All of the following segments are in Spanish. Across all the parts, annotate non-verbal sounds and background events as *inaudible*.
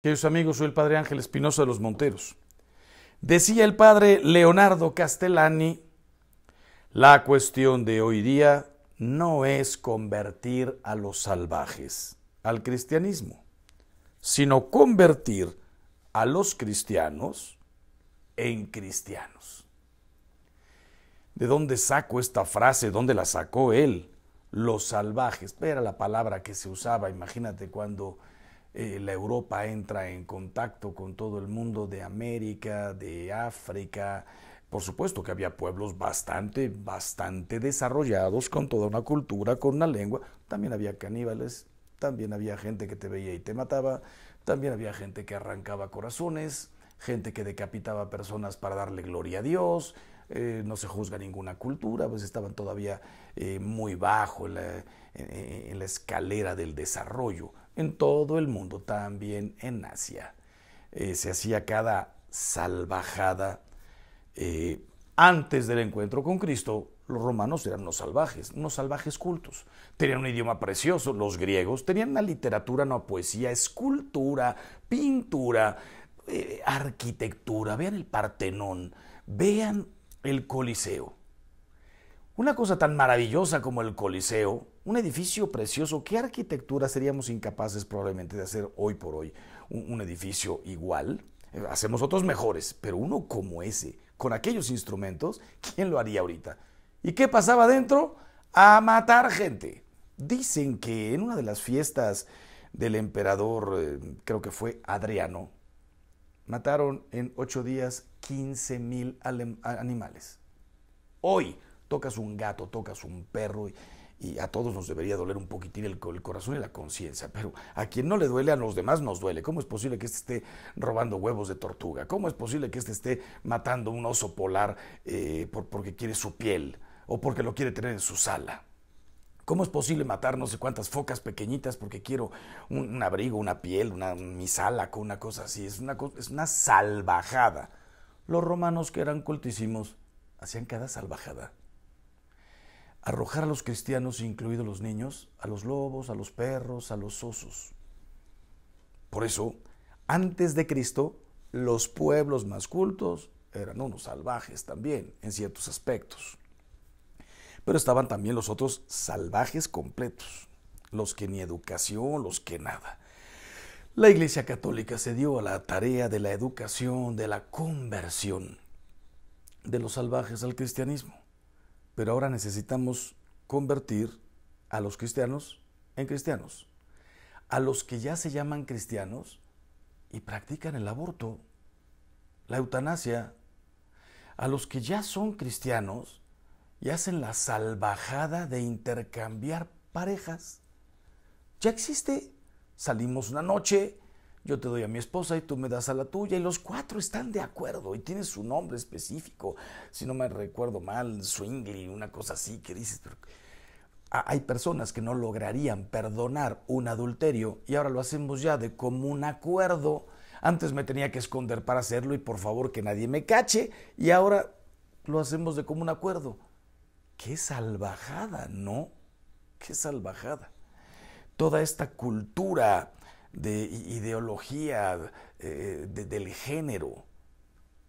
Queridos amigos, soy el padre Ángel Espinosa de los Monteros. Decía el padre Leonardo Castellani, la cuestión de hoy día no es convertir a los salvajes al cristianismo, sino convertir a los cristianos en cristianos. ¿De dónde saco esta frase? ¿Dónde la sacó él? Los salvajes. Era la palabra que se usaba, imagínate cuando eh, la Europa entra en contacto con todo el mundo de América, de África. Por supuesto que había pueblos bastante, bastante desarrollados, con toda una cultura, con una lengua. También había caníbales, también había gente que te veía y te mataba, también había gente que arrancaba corazones, gente que decapitaba personas para darle gloria a Dios. Eh, no se juzga ninguna cultura, pues estaban todavía eh, muy bajo en la escalera del desarrollo en todo el mundo, también en Asia. Eh, se hacía cada salvajada. Eh, antes del encuentro con Cristo, los romanos eran los salvajes, unos salvajes cultos. Tenían un idioma precioso, los griegos tenían una literatura, no poesía, escultura, pintura, eh, arquitectura. Vean el Partenón, vean el Coliseo. Una cosa tan maravillosa como el Coliseo un edificio precioso. ¿Qué arquitectura seríamos incapaces probablemente de hacer hoy por hoy? Un, edificio igual. Eh, hacemos otros mejores, pero uno como ese, con aquellos instrumentos, ¿quién lo haría ahorita? ¿Y qué pasaba dentro? A matar gente. Dicen que en una de las fiestas del emperador, eh, creo que fue Adriano, mataron en ocho días 15 mil animales. Hoy tocas un gato, tocas un perro y a todos nos debería doler un poquitín el, corazón y la conciencia, pero a quien no le duele, a los demás nos duele. ¿Cómo es posible que este esté robando huevos de tortuga? ¿Cómo es posible que este esté matando un oso polar eh, por, porque quiere su piel o porque lo quiere tener en su sala? ¿Cómo es posible matar no sé cuántas focas pequeñitas porque quiero un, abrigo, una piel, una con una cosa así? Es una, es una salvajada. Los romanos que eran cultísimos hacían cada salvajada arrojar a los cristianos, incluidos los niños, a los lobos, a los perros, a los osos. Por eso, antes de Cristo, los pueblos más cultos eran unos salvajes también, en ciertos aspectos. Pero estaban también los otros salvajes completos, los que ni educación, los que nada. La Iglesia Católica se dio a la tarea de la educación, de la conversión de los salvajes al cristianismo. Pero ahora necesitamos convertir a los cristianos en cristianos. A los que ya se llaman cristianos y practican el aborto, la eutanasia. A los que ya son cristianos y hacen la salvajada de intercambiar parejas. Ya existe. Salimos una noche, yo te doy a mi esposa y tú me das a la tuya y los cuatro están de acuerdo y tiene su nombre específico. Si no me recuerdo mal, Swingley, una cosa así que dices, hay personas que no lograrían perdonar un adulterio y ahora lo hacemos ya de común acuerdo. Antes me tenía que esconder para hacerlo y por favor que nadie me cache y ahora lo hacemos de común acuerdo. Qué salvajada, ¿no? Qué salvajada. Toda esta cultura de ideología, eh, del género.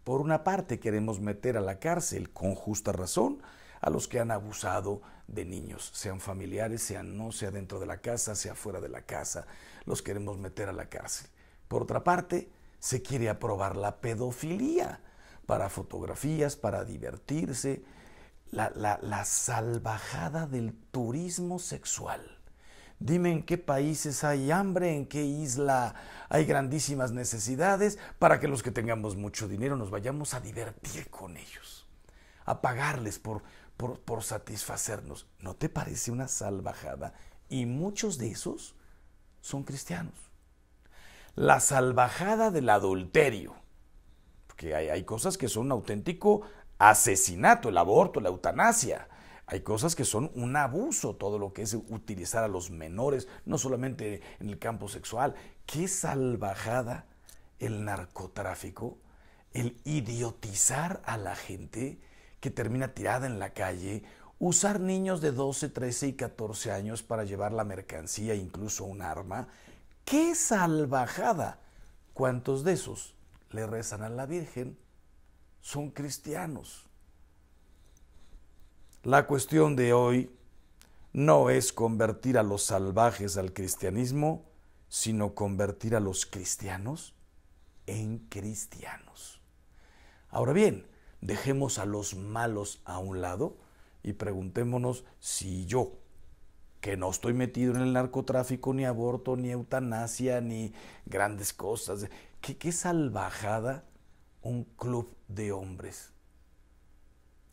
Por una parte queremos meter a la cárcel, con justa razón, a los que han abusado de niños, sean familiares, sean no, sea dentro de la casa, sea fuera de la casa, los queremos meter a la cárcel. Por otra parte, se quiere aprobar la pedofilia para fotografías, para divertirse, la salvajada del turismo sexual. Dime en qué países hay hambre, en qué isla hay grandísimas necesidades, para que los que tengamos mucho dinero nos vayamos a divertir con ellos, a pagarles por, satisfacernos. ¿No te parece una salvajada? Y muchos de esos son cristianos. La salvajada del adulterio, porque hay, hay cosas que son un auténtico asesinato, el aborto, la eutanasia hay cosas que son un abuso, todo lo que es utilizar a los menores, no solamente en el campo sexual. Qué salvajada el narcotráfico, el idiotizar a la gente que termina tirada en la calle, usar niños de 12, 13 y 14 años para llevar la mercancía, incluso un arma. ¡Qué salvajada! ¿Cuántos de esos le rezan a la Virgen? Son cristianos. La cuestión de hoy no es convertir a los salvajes al cristianismo, sino convertir a los cristianos en cristianos. Ahora bien, dejemos a los malos a un lado y preguntémonos si yo, que no estoy metido en el narcotráfico, ni aborto, ni eutanasia, ni grandes cosas, qué, qué salvajada un club de hombres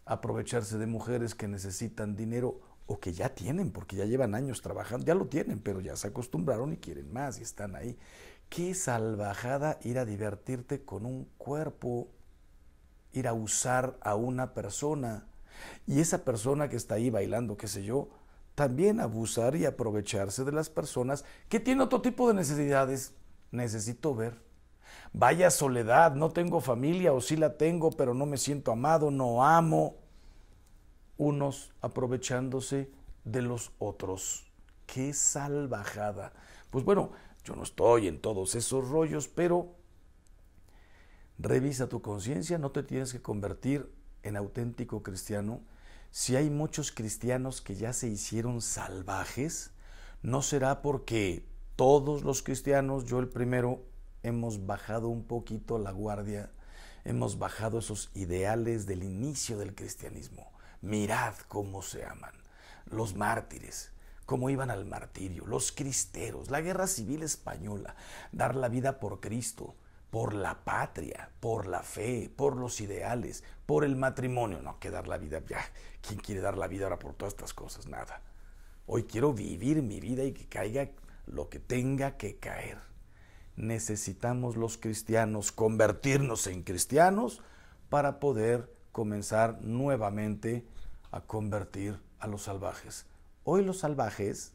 aprovecharse de mujeres que necesitan dinero o que ya tienen, porque ya llevan años trabajando, ya lo tienen, pero ya se acostumbraron y quieren más y están ahí. Qué salvajada ir a divertirte con un cuerpo, ir a usar a una persona y esa persona que está ahí bailando, qué sé yo, también abusar y aprovecharse de las personas que tienen otro tipo de necesidades. Necesito ver Vaya soledad, no tengo familia o sí la tengo, pero no me siento amado, no amo. Unos aprovechándose de los otros. ¡Qué salvajada! Pues bueno, yo no estoy en todos esos rollos, pero revisa tu conciencia, no te tienes que convertir en auténtico cristiano. Si hay muchos cristianos que ya se hicieron salvajes, no será porque todos los cristianos, yo el primero, hemos bajado un poquito la guardia, hemos bajado esos ideales del inicio del cristianismo. Mirad cómo se aman los mártires, cómo iban al martirio, los cristeros, la guerra civil española, dar la vida por Cristo, por la patria, por la fe, por los ideales, por el matrimonio. No, que dar la vida, ya, ¿quién quiere dar la vida ahora por todas estas cosas? Nada. Hoy quiero vivir mi vida y que caiga lo que tenga que caer necesitamos los cristianos convertirnos en cristianos para poder comenzar nuevamente a convertir a los salvajes. Hoy los salvajes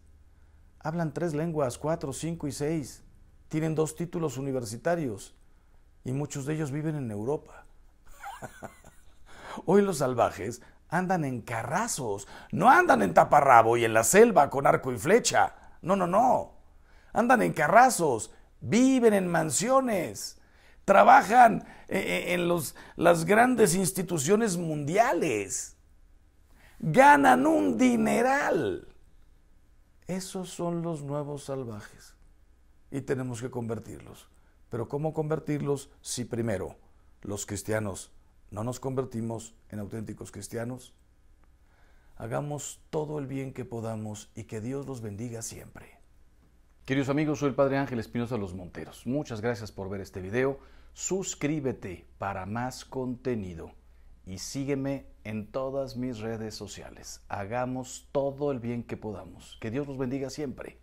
hablan tres lenguas, cuatro, cinco y seis. Tienen dos títulos universitarios y muchos de ellos viven en Europa. *laughs* Hoy los salvajes andan en carrazos, no andan en taparrabo y en la selva con arco y flecha. No, no, no. Andan en carrazos, viven en mansiones, trabajan eh, eh, en las grandes instituciones mundiales, ganan un dineral. Esos son los nuevos salvajes y tenemos que convertirlos. Pero ¿cómo convertirlos si primero los cristianos no nos convertimos en auténticos cristianos? Hagamos todo el bien que podamos y que Dios los bendiga siempre. Queridos amigos, soy el Padre Ángel Espinosa Los Monteros. Muchas gracias por ver este video. Suscríbete para más contenido y sígueme en todas mis redes sociales. Hagamos todo el bien que podamos. Que Dios los bendiga siempre.